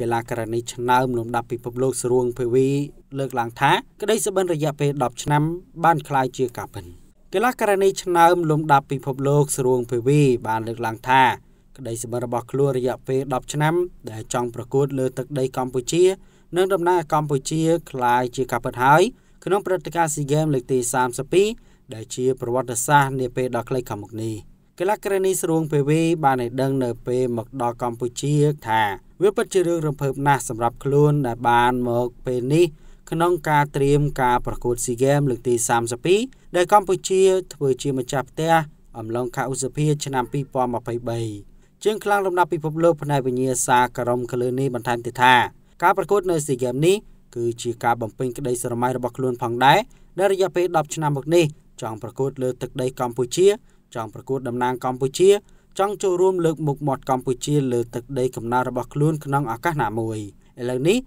កីឡាករនីឆ្នើមលំដាប់ពិភពលោកសរួងភេវីលើកឡើងថាក្តីសុបិនរយៈពេល10ឆ្នាំ បានក្លាយជាការពិតកីឡាករនីឆ្នើមលំដាប់ពិភពលោកសរួងភេវីបានលើកឡើងថាក្តីសុបិនរបស់ខ្លួនរយៈពេល10ឆ្នាំដែលចង់ប្រកួតលើទឹកដីកម្ពុជា និងដំណើរកម្ពុជាក្លាយជាការពិតហើយ ក្នុងព្រឹត្តិការណ៍ SEA Games លើកទី32ដែលជាប្រវត្តិសាស្ត្រនាពេលដ៏ខ្លីខាងមុខនេះ។កីឡាករនីសរួងពេវីបានឲ្យដឹងនៅពេលមកដល់កម្ពុជាថាវាពិតជារឿងរំភើបណាស់សម្រាប់ខ្លួនដែល បានមកពេលនេះក្នុងការត្រៀមការប្រកួតស៊ីហ្គេមលើកទី32ដែលកម្ពុជា ធ្វើជាម្ចាស់ផ្ទះ អំឡុងខែឧសភាឆ្នាំ2023ជាងខ្លាំងលំដាប់ពិភពលោកផ្នែកវិញ្ញាសាក្រុមក្លឺនេះបន្ថែមទៀតថាការប្រកួតនៅស៊ីហ្គេមនេះគឺជាការបំពេញក្តីស្រមៃរបស់ខ្លួនផងដែរដែលរយៈពេល10ឆ្នាំមកនេះចង់ប្រកួត លើ ទឹកដីកម្ពុជាចង់ប្រកួតតំណាងកម្ពុជាចង់ចូលរួមលើកមុខមាត់កម្ពុជា លើទឹកដីកំណើតរបស់ខ្លួន ក្នុងឱកាសណាមួយឥឡូវនេះ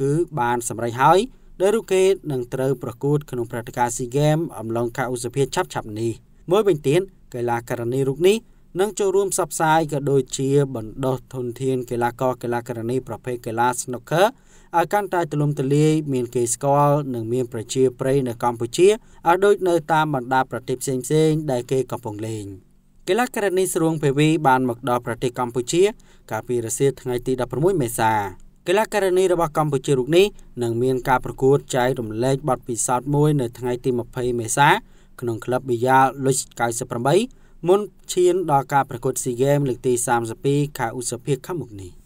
គឺ បាន សម្រេចហើយដែលរូគេនឹងត្រូវ ប្រកួត ក្នុងព្រឹត្តិការណ៍ SEA Games អំឡុងខែឧសភាឆាប់ៗនេះមួយវិញទៀតកីឡាករនីរូបនេះនិងចូលរួមផ្សព្វផ្សាយក៏ដូចជាបណ្ដុះធនធានកីឡាករកីឡាករនីប្រភេទកីឡា Snooker ឲ្យកាន់តែទូលំទូលាយមានគេស្គាល់និង មានប្រជាប្រិយនៅកម្ពុជាឲ្យដូចនៅតាមបណ្ដា ប្រទេសផ្សេងៗដែលគេកំពុងលេងកីឡាករនីស្រួងភេវីបាន មកដល់ប្រទេសកម្ពុជា កាលពីរសៀលថ្ងៃទី16មេសាកីឡាករនីរបស់កម្ពុជារូបនេះនឹងមានការប្រកួតចែករំលែកបទពិសោធន៍មួយនៅថ្ងៃ ទី20មេសាក្នុងក្លឹបប៊ីយ៉ាលុច98មុនឈានដល់ការប្រកួតស៊ីហ្គេមលើកទី32ខែឧសភាខាងមុខនេះ។